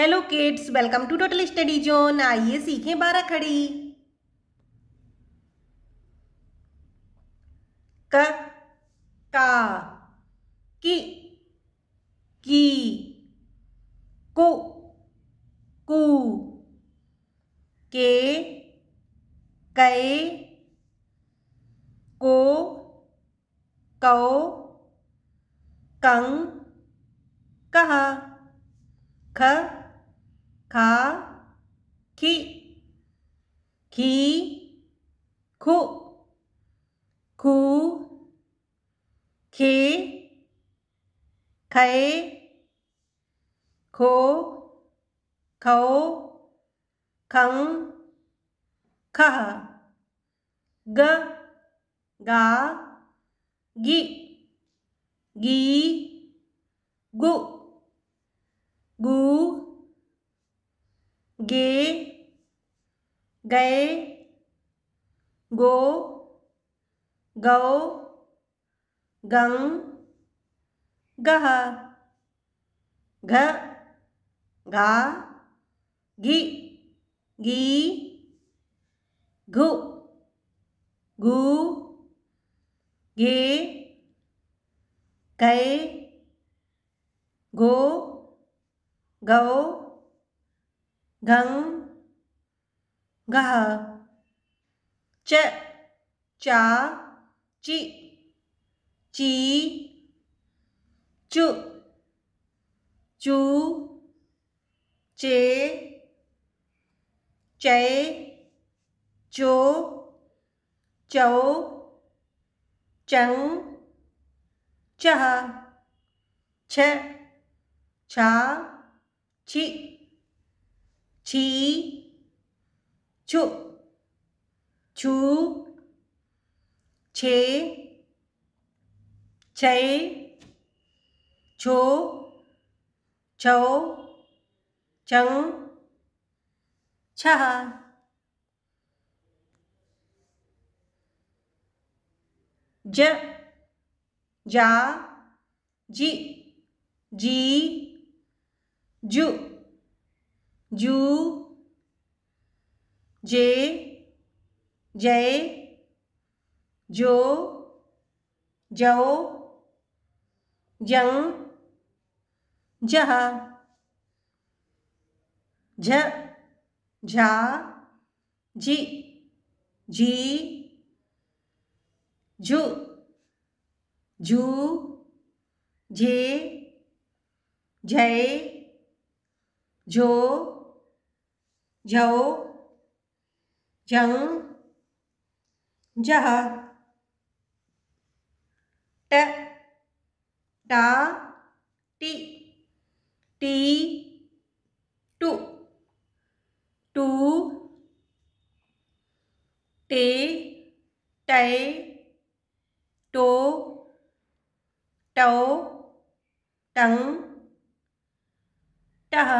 Hello kids welcome to total study zone आइए सीखें बारह खड़ी क का की की को कु के कै को कौ कंग कहा ख का की की खु खु खे खए खो खौ खं खह ग गा गि गी गु गु गे गए गो गौ गं गह घ गा घी गी घु गु गे गए गो गौ घंग घह च चा चि ची चु चू चे चय चो चौ चं चह छ छा छि chi trụ chú chế cháy chú cháu trắng cha j ja ji ji ju जू जे जय जो जो जंग जह झ झा जी जी झु झू जे जय जो झऊ झऊ जह ट टा टी टी टू टू टे टय टो टौ टंग टह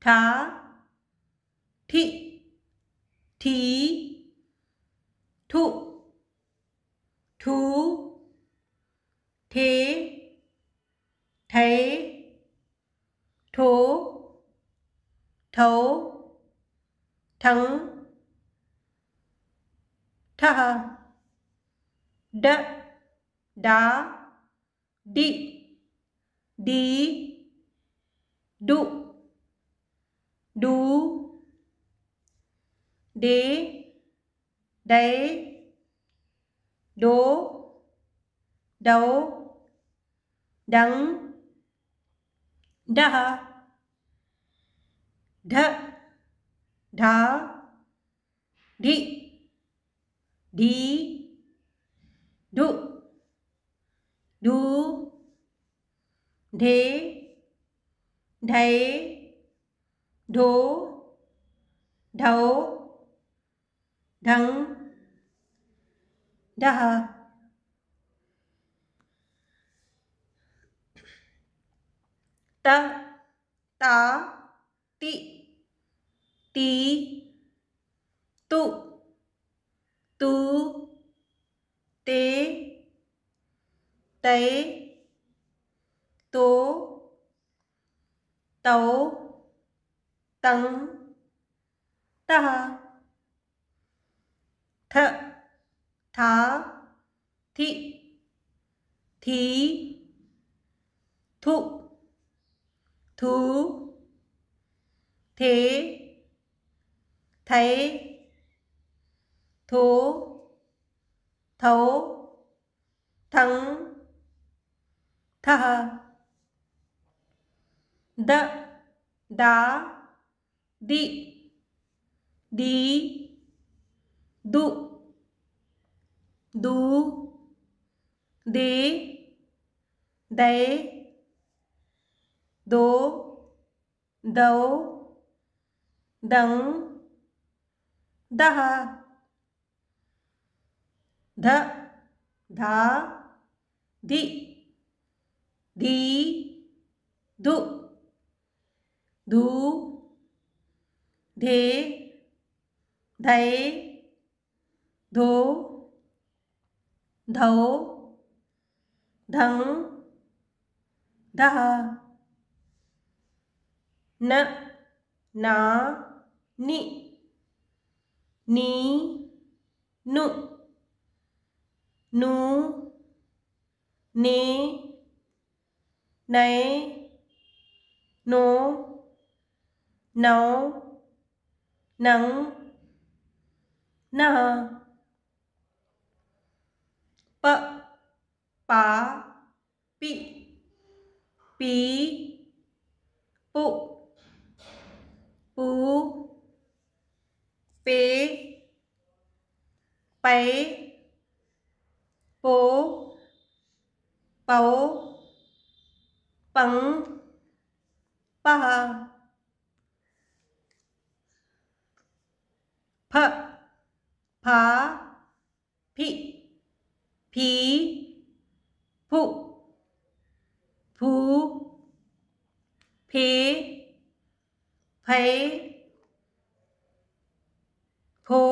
thá thị thí thụ thú thế thấy thố thấu thắng thơ đ đá đi đi do do day day do do Dung. da Da. Da. di di do do de ढय ढो ढो ढंग डह त ता ति ती तु तू ते तय तो tấu tấn ta thợ thá thị thí thụ thú thế thấy thú thấu thắng thà the दा दी दी दु दू दे दे दो दौ दौ दह ध धा दि धी दु धू धे धय धो धौ धं दह न ना नि नी नु नु ने नए नो nấu nắng nở bợ bá bị bí bụ bú bế bấy bố báu bắn bà pa, pi, pi, pu, pu, pe, pe, po,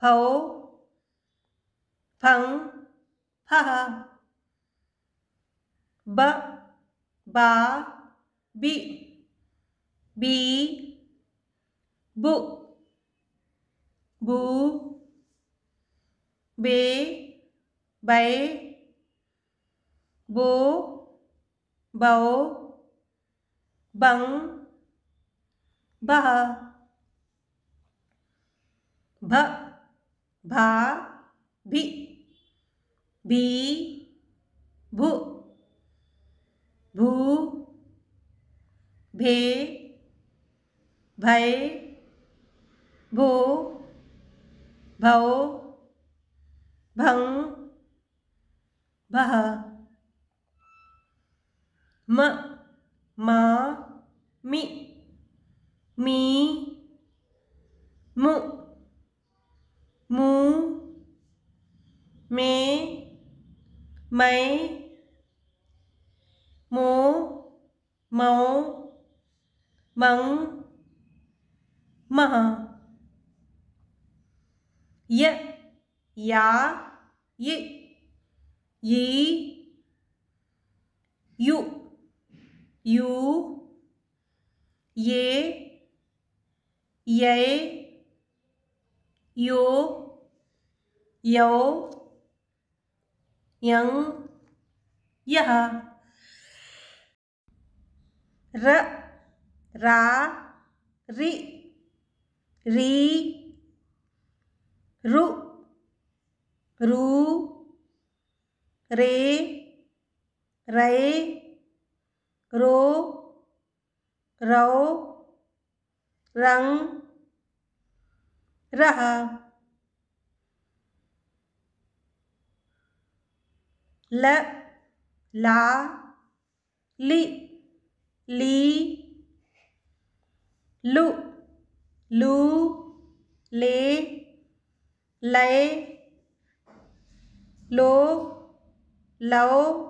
po, pang, pa, ba, ba, bi, bi, bu. बू बे बै बो बओ बंग बह भ भा भी भी भु भू भे भय भो bầu bằng bà m má mi mi mu mu mé mấy mố máu mắng mà y ya y yi yu yu ye ye yo yo yang yah ra ra ri ri रु रू रे रे रो रौ रंग रह ल ला ली ली लु लू ले lấy lố lấu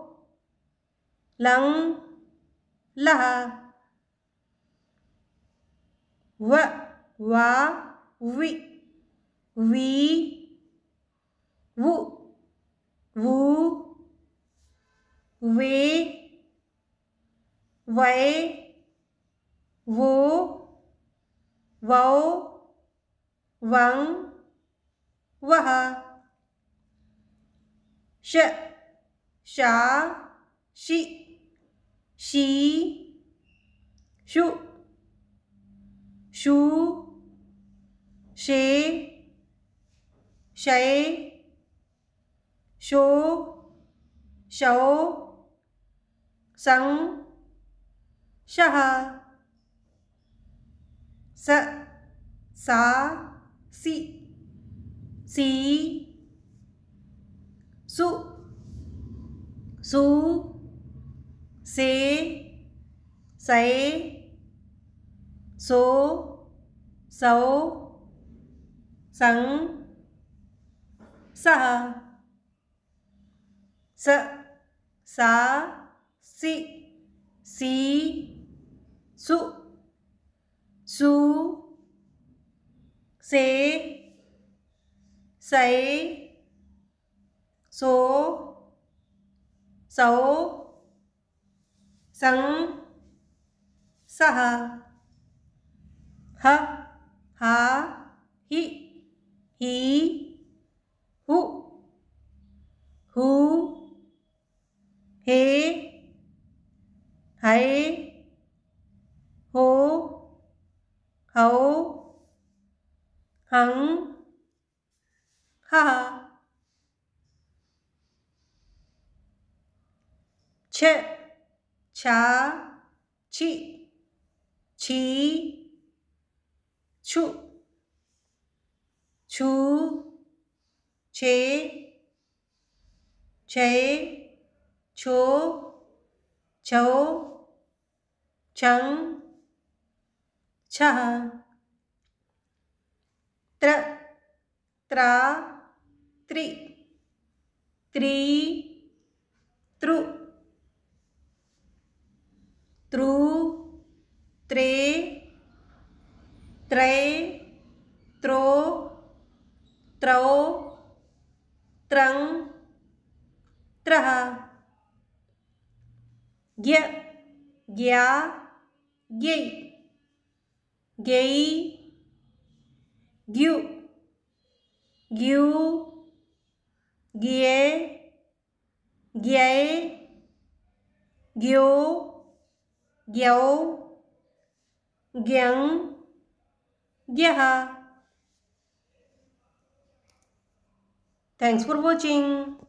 lắng là vợ quá vị ví vụ vú ví váy vú vấu vắng वह श शा शि शी शु शु शे शय शो शौ सं शह स सा सी xí dụ rú xí giấy số dấu sắng, sợ sợ xá xị xí dụ rú xế giấy số dấu rắn sa hà ha há hi hí hu, hú hế hấy hố hấu hắng हा हाँ। छ छा छी छी छु छू छे छे छो छो छंग छह त्र त्रा ತ್ರೀ ತ್ರೀ ತ್ರು ತ್ರೂ ತ್ರೇ ತ್ರೈ ತ್ರೋ ತ್ರೌ ತ್ರಂ ತ್ರಹ ಗ್ಯ ಗ್ಯಾ ಗ್ಯೈ ಗ್ಯೈ ಗ್ಯು ಗ್ಯೂ गिए गियाए ग्यो ग्यौ ग्यं ग्यः थैंक्स फॉर वॉचिंग